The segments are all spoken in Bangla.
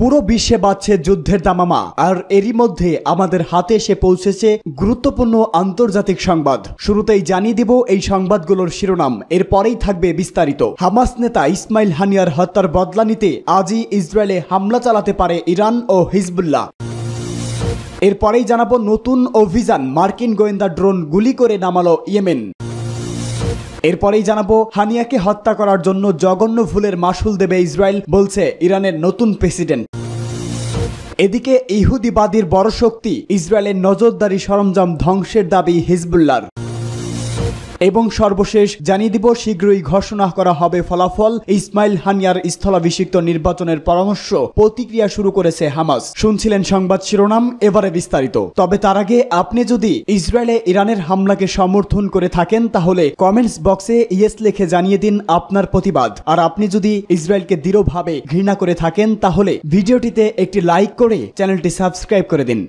পুরো বিশ্বে বাড়ছে যুদ্ধের দামামা আর এরই মধ্যে আমাদের হাতে এসে পৌঁছেছে গুরুত্বপূর্ণ আন্তর্জাতিক সংবাদ শুরুতেই জানিয়ে দিব এই সংবাদগুলোর শিরোনাম এরপরেই থাকবে বিস্তারিত হামাস নেতা ইসমাইল হানিয়ার হত্যার বদলা নিতে আজই ইসরায়েলে হামলা চালাতে পারে ইরান ও হিজবুল্লাহ এরপরেই জানাবো নতুন অভিযান মার্কিন গোয়েন্দা ড্রোন গুলি করে নামালো ইয়েমেন এরপরেই জানাবো হানিয়াকে হত্যা করার জন্য জঘন্য ভুলের মাসুল দেবে ইসরায়েল বলছে ইরানের নতুন প্রেসিডেন্ট এদিকে ইহুদিবাদীর বড় শক্তি ইসরায়েলের নজরদারি সরঞ্জাম ধ্বংসের দাবি হিজবুল্লার এবং সর্বশেষ জানিয়ে দিব শীঘ্রই ঘোষণা করা হবে ফলাফল ইসমাইল হানিয়ার স্থলাভিষিক্ত নির্বাচনের পরামর্শ প্রতিক্রিয়া শুরু করেছে হামাস শুনছিলেন সংবাদ শিরোনাম এবারে বিস্তারিত তবে তার আগে আপনি যদি ইসরায়েলে ইরানের হামলাকে সমর্থন করে থাকেন তাহলে কমেন্টস বক্সে ইয়েস লিখে জানিয়ে দিন আপনার প্রতিবাদ আর আপনি যদি ইসরায়েলকে দৃঢ়ভাবে ঘৃণা করে থাকেন তাহলে ভিডিওটিতে একটি লাইক করে চ্যানেলটি সাবস্ক্রাইব করে দিন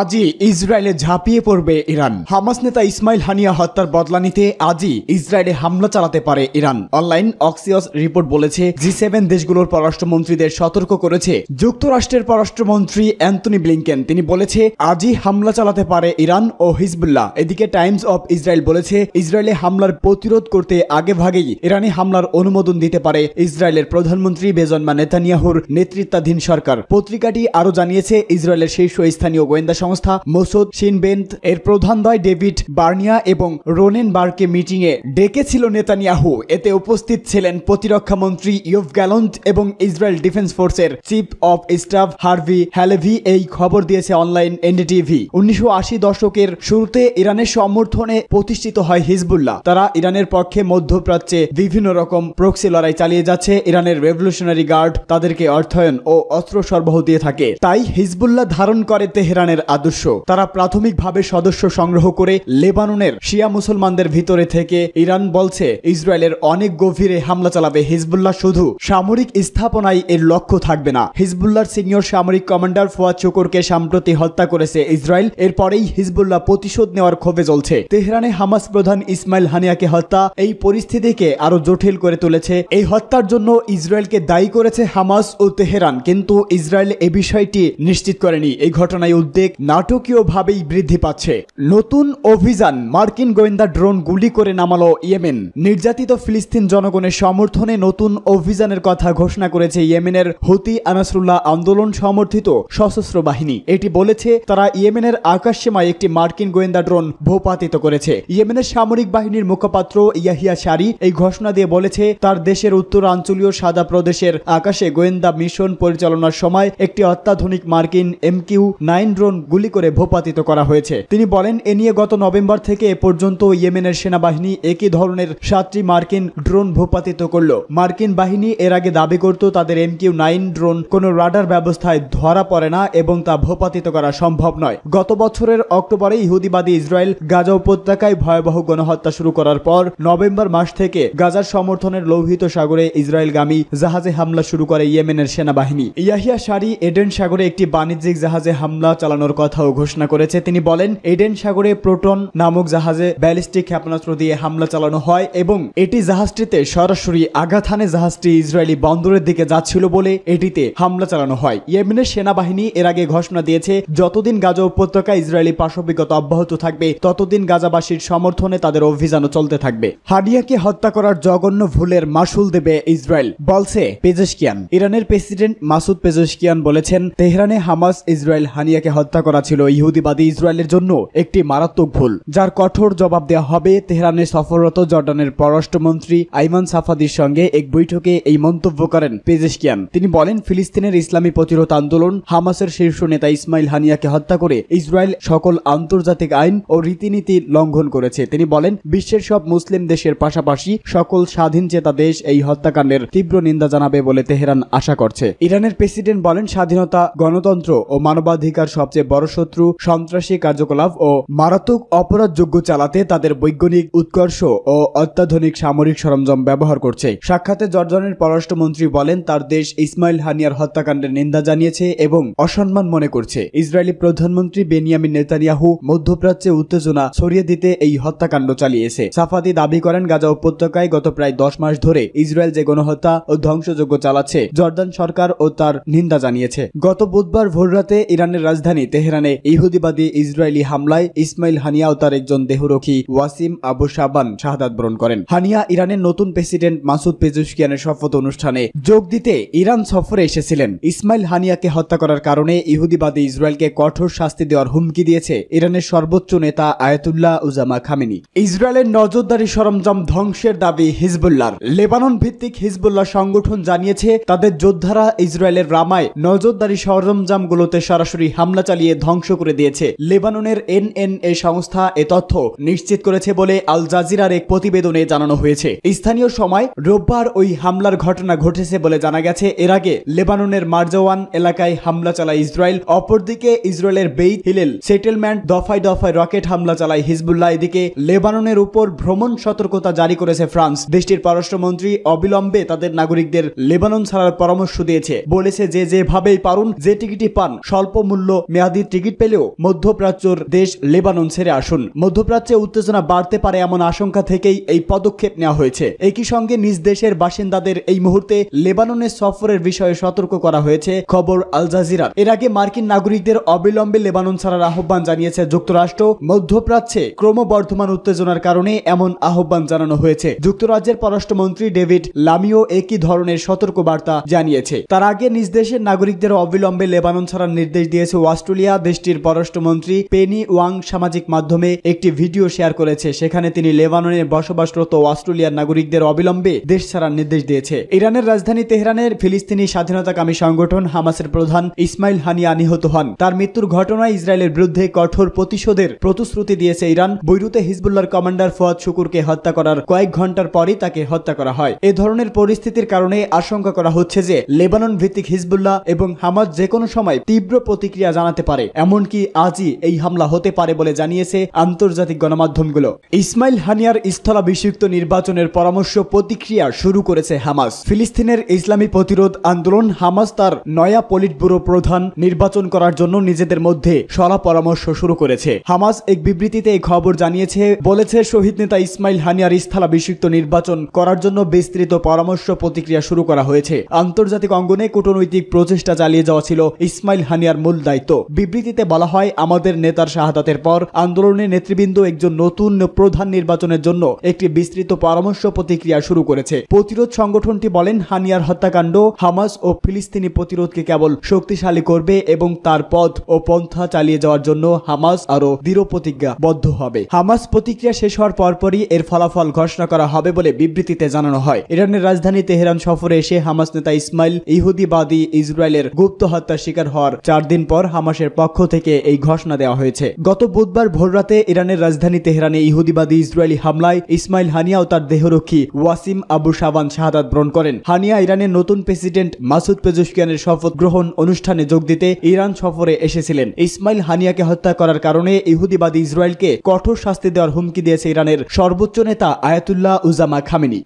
আজই ইসরায়েলে ঝাঁপিয়ে পড়বে ইরান হামাস নেতা ইসমাইল হানিয়া হত্যার বদলা নিতে আজই ইসরায়েলে হামলা চালাতে পারে ইরান অনলাইন অক্সিয়স রিপোর্ট বলেছে জি সেভেন দেশগুলোর পররাষ্ট্রমন্ত্রীদের সতর্ক করেছে যুক্তরাষ্ট্রের পররাষ্ট্রমন্ত্রী অ্যান্টনি ব্লিংকেন তিনি বলেছে আজই হামলা চালাতে পারে ইরান ও হিজবুল্লাহ এদিকে টাইমস অব ইসরায়েল বলেছে ইসরায়েলে হামলার প্রতিরোধ করতে আগে ভাগেই ইরানি হামলার অনুমোদন দিতে পারে ইসরায়েলের প্রধানমন্ত্রী বেজন্মা নেতানিয়াহুর নেতৃত্বাধীন সরকার পত্রিকাটি আরও জানিয়েছে ইসরায়েলের শীর্ষ স্থানীয় গোয়েন্দা সংস্থা মোসুদ সিনবেন্ত এর প্রধানদ্বয় ডেভিড বার্নিয়া এবং রোনেন বার্কে মিটিংয়ে ডেকেছিল নেতানিয়াহু এতে উপস্থিত ছিলেন প্রতিরক্ষা মন্ত্রী ইউফ গ্যালন্ট এবং ইসরায়েল ডিফেন্স ফোর্সের chief of staff Herzi Halevi এই খবর দিয়েছে অনলাইন এনডিটিভি উনিশশো দশকের শুরুতে ইরানের সমর্থনে প্রতিষ্ঠিত হয় হিজবুল্লাহ তারা ইরানের পক্ষে মধ্যপ্রাচ্যে বিভিন্ন রকম প্রক্সি লড়াই চালিয়ে যাচ্ছে ইরানের রেভলিউশনারি গার্ড তাদেরকে অর্থায়ন ও অস্ত্র সরবরাহ দিয়ে থাকে তাই হিজবুল্লাহ ধারণ করে তেহরানের আদর্শ তারা প্রাথমিকভাবে সদস্য সংগ্রহ করে লেবাননের শিয়া মুসলমানদের ভিতরে থেকে ইরান বলছে ইসরায়েলের অনেক গভীরে হামলা চালাবে হিজবুল্লাহ শুধু সামরিক স্থাপনায় এর লক্ষ্য থাকবে না হিজবুল্লাহর সিনিয়র সামরিক কমান্ডার ফোয়াদ চোকরকে সাম্প্রতি হত্যা করেছে ইসরায়েল এরপরেই হিজবুল্লাহ প্রতিশোধ নেওয়ার ক্ষোভে চলছে তেহরানে হামাস প্রধান ইসমাইল হানিয়াকে হত্যা এই পরিস্থিতিকে আরো জটিল করে তুলেছে এই হত্যার জন্য ইসরায়েলকে দায়ী করেছে হামাস ও তেহরান কিন্তু ইসরায়েল এ বিষয়টি নিশ্চিত করেনি এই ঘটনায় উদ্বেগ নাটকীয়ভাবেই বৃদ্ধি পাচ্ছে নতুন অভিযান মার্কিন গোয়েন্দা ড্রোন গুলি করে নামাল ইয়েমেন নির্যাতিত ফিলিস্তিন জনগণের সমর্থনে নতুন অভিযানের কথা ঘোষণা করেছে ইয়েমেনের হতি আনাসরুল্লাহ আন্দোলন সমর্থিত সশস্ত্র বাহিনী এটি বলেছে তারা ইয়েমেনের আকাশসীমায় একটি মার্কিন গোয়েন্দা ড্রোন ভূপাতিত করেছে ইয়েমেনের সামরিক বাহিনীর মুখপাত্র ইয়াহিয়া শারি এই ঘোষণা দিয়ে বলেছে তার দেশের উত্তরাঞ্চলীয় সাদা প্রদেশের আকাশে গোয়েন্দা মিশন পরিচালনার সময় একটি অত্যাধুনিক মার্কিন এমকিউ নাইন ড্রোন গুলি করে ভূপাতিত করা হয়েছে তিনি বলেন এ নিয়ে গত নভেম্বর থেকে এ পর্যন্ত ইয়েমেনের সেনাবাহিনী একই ধরনের সাতটি মার্কিন ড্রোন ভূপাতিত করল মার্কিন বাহিনী এর আগে দাবি করত তাদের এম কিউ নাইন ড্রোন কোন রাডার ব্যবস্থায় ধরা পড়ে না এবং তা ভূপাতিত করা সম্ভব নয় গত বছরের অক্টোবরে ইহুদিবাদী ইসরায়েল গাজা উপত্যকায় ভয়াবহ গণহত্যা শুরু করার পর নভেম্বর মাস থেকে গাজার সমর্থনের লৌহিত সাগরে ইসরায়েলগামী জাহাজে হামলা শুরু করে ইয়েমেনের সেনাবাহিনী ইয়াহিয়া সারি এডেন সাগরে একটি বাণিজ্যিক জাহাজে হামলা চালানোর কথাও ঘোষণা করেছে তিনি বলেন এডেন সাগরে প্রোটন নামক জাহাজে ব্যালিস্টিক ক্ষেপণাস্ত্র দিয়ে হামলা চালানো হয় এবং এটি জাহাজটিতে সরাসরি আঘাত জাহাজটি ইসরায়েলি বন্দরের দিকে যাচ্ছিল বলে এটিতে হামলা চালানো হয় ইয়েমেনের সেনাবাহিনী এর আগে ঘোষণা দিয়েছে যতদিন গাজা উপত্যকা ইসরায়েলি পাশবিকতা অব্যাহত থাকবে ততদিন গাজাবাসীর সমর্থনে তাদের অভিযানও চলতে থাকবে হাডিয়াকে হত্যা করার জঘন্য ভুলের মাসুল দেবে ইসরায়েল বলছে পেজস্কিয়ান ইরানের প্রেসিডেন্ট মাসুদ পেজস্কিয়ান বলেছেন তেহরানে হামাস ইসরায়েল হানিয়াকে হত্যা হত্যা করা ছিল ইহুদিবাদী ইসরায়েলের জন্য একটি মারাত্মক ভুল যার কঠোর জবাব দেওয়া হবে তেহরানে সফররত জর্ডানের পররাষ্ট্রমন্ত্রী আইমান সাফাদির সঙ্গে এক বৈঠকে এই মন্তব্য করেন পেজেশকিয়ান তিনি বলেন ফিলিস্তিনের ইসলামী প্রতিরোধ আন্দোলন হামাসের শীর্ষ নেতা ইসমাইল হানিয়াকে হত্যা করে ইসরায়েল সকল আন্তর্জাতিক আইন ও রীতিনীতি লঙ্ঘন করেছে তিনি বলেন বিশ্বের সব মুসলিম দেশের পাশাপাশি সকল স্বাধীন চেতা দেশ এই হত্যাকাণ্ডের তীব্র নিন্দা জানাবে বলে তেহরান আশা করছে ইরানের প্রেসিডেন্ট বলেন স্বাধীনতা গণতন্ত্র ও মানবাধিকার সবচেয়ে বড় শত্রু সন্ত্রাসী কার্যকলাপ ও মারাত্মক অপরাধযোগ্য চালাতে তাদের বৈজ্ঞানিক উৎকর্ষ ও অত্যাধুনিক সামরিক সরঞ্জাম ব্যবহার করছে সাক্ষাতে জর্জনের পররাষ্ট্রমন্ত্রী বলেন তার দেশ ইসমাইল হানিয়ার হত্যাকাণ্ডের নিন্দা জানিয়েছে এবং অসম্মান মনে করছে ইসরায়েলি প্রধানমন্ত্রী বেনিয়ামিন নেতানিয়াহু মধ্যপ্রাচ্যে উত্তেজনা ছড়িয়ে দিতে এই হত্যাকাণ্ড চালিয়েছে সাফাতি দাবি করেন গাজা উপত্যকায় গত প্রায় দশ মাস ধরে ইসরায়েল যে গণহত্যা ও ধ্বংসযোগ্য চালাচ্ছে জর্দান সরকার ও তার নিন্দা জানিয়েছে গত বুধবার ভোররাতে ইরানের রাজধানী তেহরানে ইহুদিবাদী ইসরায়েলি হামলায় ইসমাইল হানিয়া ও তার একজন দেহরক্ষী ওয়াসিম আবু শাহবান শাহাদ বরণ করেন হানিয়া ইরানের নতুন প্রেসিডেন্ট মাসুদ পেজুশকিয়ানের শপথ অনুষ্ঠানে যোগ দিতে ইরান সফরে এসেছিলেন ইসমাইল হানিয়াকে হত্যা করার কারণে ইহুদিবাদী ইসরায়েলকে কঠোর শাস্তি দেওয়ার হুমকি দিয়েছে ইরানের সর্বোচ্চ নেতা আয়তুল্লাহ উজামা খামিনি ইসরায়েলের নজরদারি সরঞ্জাম ধ্বংসের দাবি হিজবুল্লার লেবানন ভিত্তিক হিজবুল্লাহ সংগঠন জানিয়েছে তাদের যোদ্ধারা ইসরায়েলের রামায় নজরদারি সরঞ্জামগুলোতে সরাসরি হামলা চালিয়ে দিয়ে ধ্বংস করে দিয়েছে লেবাননের এনএনএ সংস্থা এ তথ্য নিশ্চিত করেছে বলে আল জাজিরার এক প্রতিবেদনে জানানো হয়েছে স্থানীয় সময় রোববার ওই হামলার ঘটনা ঘটেছে বলে জানা গেছে এর আগে লেবাননের মার্জওয়ান এলাকায় হামলা চালায় ইসরায়েল অপরদিকে ইসরায়েলের বেইত হিলেল সেটেলমেন্ট দফায় দফায় রকেট হামলা চালায় হিজবুল্লাহ এদিকে লেবাননের উপর ভ্রমণ সতর্কতা জারি করেছে ফ্রান্স দেশটির পররাষ্ট্রমন্ত্রী অবিলম্বে তাদের নাগরিকদের লেবানন ছাড়ার পরামর্শ দিয়েছে বলেছে যে যেভাবেই পারুন যে টিকিটি পান স্বল্প মূল্য মেয়াদী আদির টিকিট পেলেও মধ্যপ্রাচ্যর দেশ লেবানন ছেড়ে আসুন মধ্যপ্রাচ্যে উত্তেজনা বাড়তে পারে এমন আশঙ্কা থেকেই এই পদক্ষেপ নেওয়া হয়েছে একই সঙ্গে নিজ দেশের বাসিন্দাদের এই মুহূর্তে লেবাননের সফরের বিষয়ে সতর্ক করা হয়েছে খবর আল জাজিরার এর আগে মার্কিন নাগরিকদের অবিলম্বে লেবানন ছাড়ার আহ্বান জানিয়েছে যুক্তরাষ্ট্র মধ্যপ্রাচ্যে ক্রমবর্ধমান উত্তেজনার কারণে এমন আহ্বান জানানো হয়েছে যুক্তরাজ্যের পররাষ্ট্রমন্ত্রী ডেভিড লামিও একই ধরনের সতর্ক বার্তা জানিয়েছে তার আগে নিজ দেশের নাগরিকদের অবিলম্বে লেবানন ছাড়ার নির্দেশ দিয়েছে অস্ট্রেলিয়া কোরিয়া দেশটির পররাষ্ট্রমন্ত্রী পেনি ওয়াং সামাজিক মাধ্যমে একটি ভিডিও শেয়ার করেছে সেখানে তিনি লেবাননে বসবাসরত অস্ট্রেলিয়ার নাগরিকদের অবিলম্বে দেশ ছাড়ার নির্দেশ দিয়েছে ইরানের রাজধানী তেহরানের ফিলিস্তিনি স্বাধীনতাকামী সংগঠন হামাসের প্রধান ইসমাইল হানিয়া নিহত হন তার মৃত্যুর ঘটনায় ইসরায়েলের বিরুদ্ধে কঠোর প্রতিশোধের প্রতিশ্রুতি দিয়েছে ইরান বৈরুতে হিজবুল্লার কমান্ডার ফুয়াদ শুকুরকে হত্যা করার কয়েক ঘন্টার পরই তাকে হত্যা করা হয় এ ধরনের পরিস্থিতির কারণে আশঙ্কা করা হচ্ছে যে লেবানন ভিত্তিক হিজবুল্লাহ এবং হামাজ যে কোনো সময় তীব্র প্রতিক্রিয়া জানাতে পারে পারে এমনকি আজই এই হামলা হতে পারে বলে জানিয়েছে আন্তর্জাতিক গণমাধ্যমগুলো ইসমাইল হানিয়ার স্থলাভিষিক্ত নির্বাচনের পরামর্শ প্রতিক্রিয়া শুরু করেছে হামাস ফিলিস্তিনের ইসলামী প্রতিরোধ আন্দোলন হামাস তার নয়া পলিট ব্যুরো প্রধান নির্বাচন করার জন্য নিজেদের মধ্যে সলা পরামর্শ শুরু করেছে হামাস এক বিবৃতিতে এই খবর জানিয়েছে বলেছে শহীদ নেতা ইসমাইল হানিয়ার স্থলাভিষিক্ত নির্বাচন করার জন্য বিস্তৃত পরামর্শ প্রতিক্রিয়া শুরু করা হয়েছে আন্তর্জাতিক অঙ্গনে কূটনৈতিক প্রচেষ্টা চালিয়ে যাওয়া ছিল ইসমাইল হানিয়ার মূল দায়িত্ব বিবৃতিতে বলা হয় আমাদের নেতার শাহাদাতের পর আন্দোলনের নেতৃবৃন্দ একজন নতুন প্রধান নির্বাচনের জন্য একটি বিস্তৃত পরামর্শ প্রতিক্রিয়া শুরু করেছে প্রতিরোধ সংগঠনটি বলেন হানিয়ার হত্যাকাণ্ড হামাস ও ফিলিস্তিনি প্রতিরোধকে কেবল শক্তিশালী করবে এবং তার পথ ও পন্থা চালিয়ে যাওয়ার জন্য হামাস আরও দৃঢ় প্রতিজ্ঞাবদ্ধ হবে হামাস প্রতিক্রিয়া শেষ হওয়ার পরপরই এর ফলাফল ঘোষণা করা হবে বলে বিবৃতিতে জানানো হয় ইরানের রাজধানী তেহরান সফরে এসে হামাস নেতা ইসমাইল ইহুদিবাদী ইসরায়েলের গুপ্ত হত্যার শিকার হওয়ার চার দিন পর হামাসের পক্ষ থেকে এই ঘোষণা দেওয়া হয়েছে গত বুধবার ভোররাতে ইরানের রাজধানী তেহরানে ইহুদিবাদী ইসরায়েলি হামলায় ইসমাইল হানিয়া ও তার দেহরক্ষী ওয়াসিম আবু সাবান শাহাদাত বরণ করেন হানিয়া ইরানের নতুন প্রেসিডেন্ট মাসুদ পেজুস্কিয়ানের শপথ গ্রহণ অনুষ্ঠানে যোগ দিতে ইরান সফরে এসেছিলেন ইসমাইল হানিয়াকে হত্যা করার কারণে ইহুদিবাদী ইসরায়েলকে কঠোর শাস্তি দেওয়ার হুমকি দিয়েছে ইরানের সর্বোচ্চ নেতা আয়াতুল্লাহ উজামা খামেনি